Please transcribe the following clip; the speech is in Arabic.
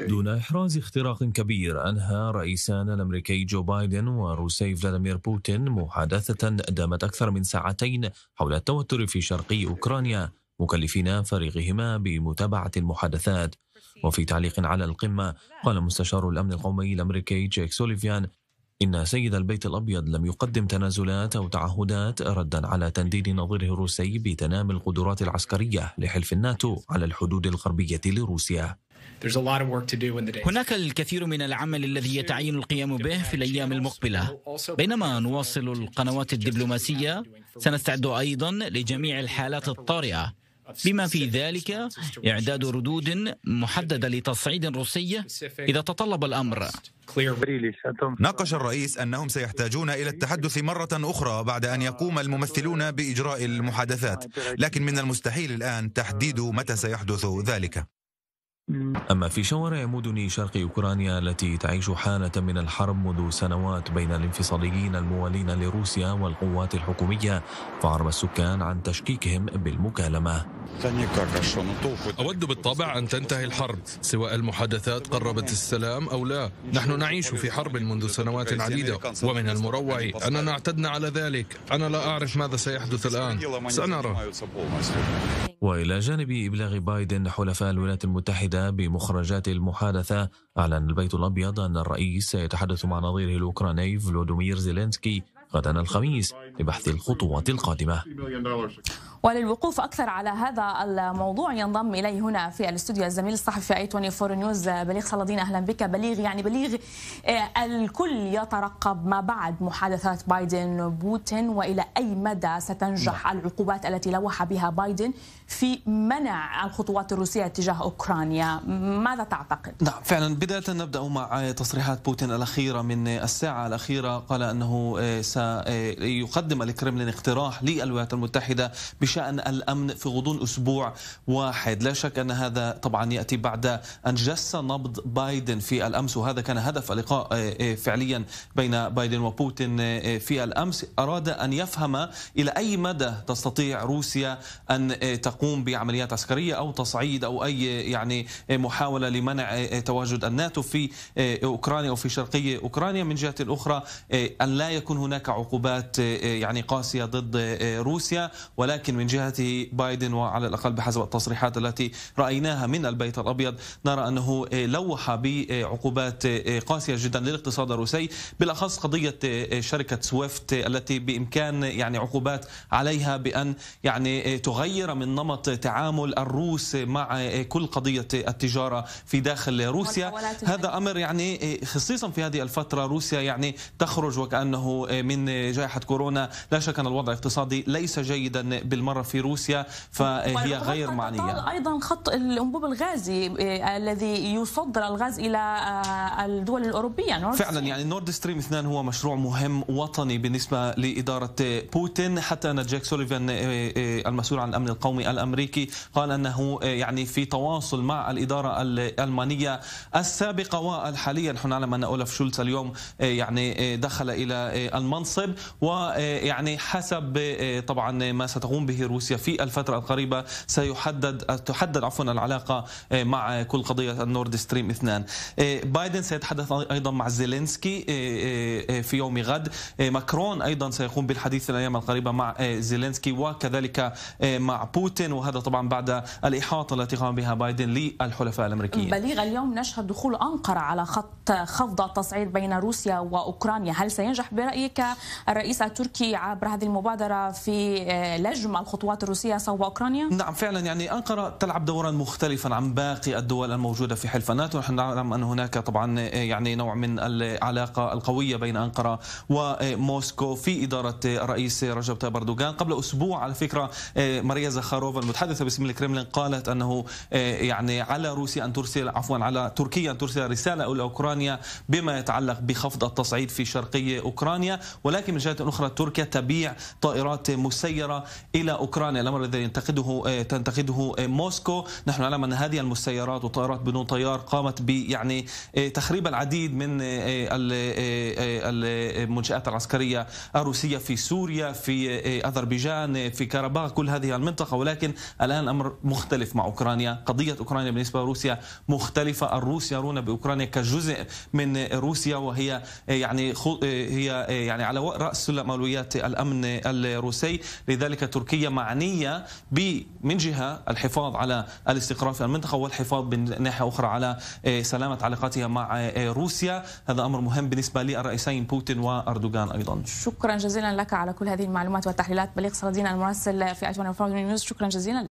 إيه. دون إحراز اختراق كبير أنهى رئيسان الأمريكي جو بايدن وروسي فلاديمير بوتين محادثة دامت أكثر من ساعتين حول التوتر في شرقي أوكرانيا مكلفين فريقهما بمتابعة المحادثات وفي تعليق على القمة قال مستشار الأمن القومي الأمريكي جيك سوليفيان إن سيد البيت الأبيض لم يقدم تنازلات أو تعهدات ردا على تنديد نظيره الروسي بتنامي القدرات العسكرية لحلف الناتو على الحدود الغربية لروسيا هناك الكثير من العمل الذي يتعين القيام به في الأيام المقبلة بينما نواصل القنوات الدبلوماسية سنستعد أيضا لجميع الحالات الطارئة بما في ذلك إعداد ردود محددة لتصعيد روسي إذا تطلب الأمر ناقش الرئيس أنهم سيحتاجون إلى التحدث مرة أخرى بعد أن يقوم الممثلون بإجراء المحادثات لكن من المستحيل الآن تحديد متى سيحدث ذلك أما في شوارع مدن شرق أوكرانيا التي تعيش حالة من الحرب منذ سنوات بين الانفصاليين الموالين لروسيا والقوات الحكومية فعرب السكان عن تشكيكهم بالمكالمة أود بالطبع أن تنتهي الحرب سواء المحادثات قربت السلام أو لا نحن نعيش في حرب منذ سنوات عديدة ومن المروع أننا اعتدنا على ذلك أنا لا أعرف ماذا سيحدث الآن سنرى والى جانب ابلاغ بايدن حلفاء الولايات المتحده بمخرجات المحادثه اعلن البيت الابيض ان الرئيس سيتحدث مع نظيره الاوكراني فلودومير زيلينسكي غدا الخميس لبحث الخطوات القادمه وللوقوف أكثر على هذا الموضوع ينضم إلي هنا في الاستوديو الزميل الصحفي أي 24 نيوز بليغ صلادين أهلا بك بليغ يعني بليغ آه، الكل يترقب ما بعد محادثات بايدن بوتين وإلى أي مدى ستنجح نعم. العقوبات التي لوح بها بايدن في منع الخطوات الروسية تجاه أوكرانيا ماذا تعتقد؟ نعم فعلا بداية نبدأ مع آية تصريحات بوتين الأخيرة من الساعة الأخيرة قال أنه آه، سيقدم آه، الكرملين اقتراح للولايات المتحدة بش بشأن الأمن في غضون أسبوع واحد لا شك أن هذا طبعا يأتي بعد أن جس نبض بايدن في الأمس وهذا كان هدف اللقاء آه، آه، فعليا بين بايدن وبوتين آه، في الأمس أراد أن يفهم إلى أي مدى تستطيع روسيا أن تقوم بعمليات عسكرية أو تصعيد أو أي يعني محاولة لمنع تواجد الناتو في أوكرانيا أو في شرقي أوكرانيا من جهة أخرى أن لا يكون هناك عقوبات يعني قاسية ضد روسيا ولكن من جهته بايدن وعلى الأقل بحسب التصريحات التي رأيناها من البيت الأبيض نرى أنه آه، لوح بعقوبات آه، قاسية جدا للاقتصاد الروسي بالأخص قضية آه، شركة سويفت التي بإمكان يعني عقوبات عليها بأن يعني تغير من نمط تعامل الروس مع كل قضية التجارة في داخل روسيا هذا أمر يعني خصيصا في هذه الفترة روسيا يعني تخرج وكأنه من جائحة كورونا لا شك أن الوضع الاقتصادي ليس جيدا بالمعنى المرة في روسيا فهي غير معنية أيضا خط الأنبوب الغازي آه، الذي يصدر الغاز إلى آه، الدول الأوروبية فعلا يعني نورد ستريم 2 هو مشروع مهم وطني بالنسبة لإدارة بوتين حتى أن جاك سوليفان آه، المسؤول عن الأمن القومي الأمريكي قال أنه يعني في تواصل مع الإدارة الألمانية السابقة والحالية نحن نعلم أن أولف شولتز اليوم يعني دخل إلى المنصب ويعني حسب طبعا ما ستقوم به عليه روسيا في الفترة القريبة سيحدد تحدد عفوا العلاقة آه، مع كل قضية النورد ستريم 2 آه، بايدن سيتحدث أيضا مع زيلينسكي آه، في يوم غد ماكرون أيضا سيقوم بالحديث الأيام القريبة مع زيلينسكي وكذلك مع بوتين وهذا طبعا بعد الإحاطة التي قام بها بايدن للحلفاء الأمريكيين بليغ اليوم نشهد دخول أنقرة على خط خفض التصعيد بين روسيا وأوكرانيا هل سينجح برأيك الرئيس التركي عبر هذه المبادرة في لجم الخطوات الروسية صوب أوكرانيا؟ نعم فعلا يعني أنقرة تلعب دورا مختلفا عن باقي الدول الموجودة في حلف الناتو نحن نعلم أن هناك طبعا آه، يعني نوع من العلاقة القوية بين أنقرة وموسكو في إدارة آه، الرئيس رجب طيب أردوغان قبل أسبوع على فكرة آه، ماريا زخاروفا المتحدثة باسم الكرملين قالت أنه يعني على روسيا أن ترسل عفوا على تركيا أن ترسل رسالة إلى أوكرانيا بما يتعلق بخفض التصعيد في شرقي أوكرانيا ولكن من جهة أخرى تركيا تبيع طائرات مسيرة إلى اوكرانيا الامر الذي ينتقده آه، تنتقده آه، موسكو نحن نعلم ان هذه المسيرات وطائرات بدون طيار قامت ب يعني آه، تخريب العديد من المنشات العسكريه الروسيه في سوريا في اذربيجان في كارباغ كل هذه المنطقه ولكن الان الامر مختلف مع اوكرانيا قضيه اوكرانيا بالنسبه لروسيا مختلفه الروس يرون باوكرانيا كجزء من روسيا وهي يعني هي يعني على راس سلم اولويات الامن الروسي لذلك تركيا معنية من جهة الحفاظ على الاستقرار في المنطقة والحفاظ من ناحية أخرى على آه، سلامة علاقاتها مع آه، آه، روسيا هذا أمر مهم بالنسبة للرئيسين بوتين وأردوغان أيضا شكرا جزيلا لك على كل هذه المعلومات والتحليلات بليغ صلادين المراسل في أجوان شكرا جزيلا